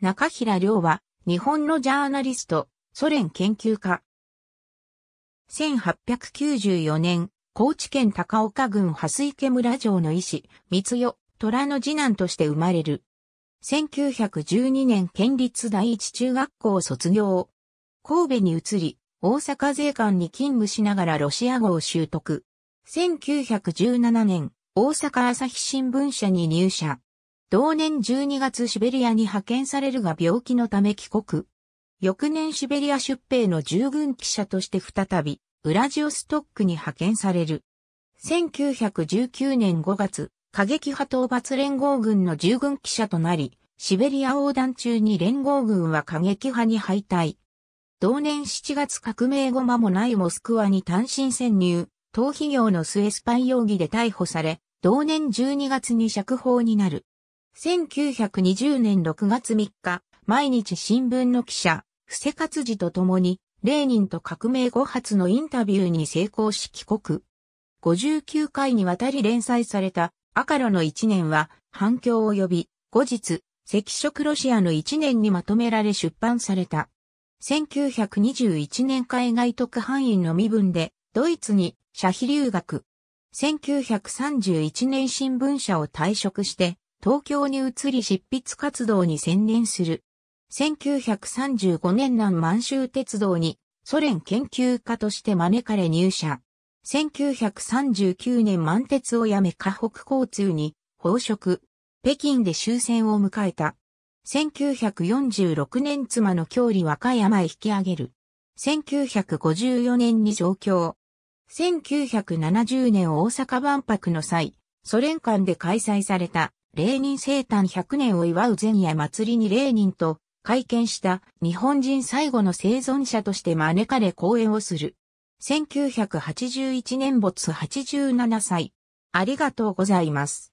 中平良は、日本のジャーナリスト、ソ連研究家。1894年、高知県高岡郡蓮池村城の医師、三代、虎の次男として生まれる。1912年県立第一中学校卒業。神戸に移り、大阪税関に勤務しながらロシア語を習得。1917年、大阪朝日新聞社に入社。同年12月シベリアに派遣されるが病気のため帰国。翌年シベリア出兵の従軍記者として再び、ウラジオストックに派遣される。1919年5月、過激派討伐連合軍の従軍記者となり、シベリア横断中に連合軍は過激派に敗退。同年7月革命後間もないモスクワに単身潜入、逃避業の末スパイ容疑で逮捕され、同年12月に釈放になる。1920年6月3日、毎日新聞の記者、伏せ活字と共に、レーニンと革命後発のインタビューに成功し帰国。59回にわたり連載された、赤炉の1年は、反響を呼び、後日、赤色ロシアの1年にまとめられ出版された。1921年海外特派員の身分で、ドイツに、社費留学。1931年新聞社を退職して、東京に移り執筆活動に専念する。1935年南満州鉄道にソ連研究家として招かれ入社。1939年満鉄を辞め河北交通に報職。北京で終戦を迎えた。1946年妻の郷里和歌山へ引き上げる。1954年に上京。1970年大阪万博の際、ソ連間で開催されたレーニン生誕100年を祝う前夜祭りにレーニンと会見した日本人最後の生存者として招かれ講演をする。1981年没87歳。ありがとうございます。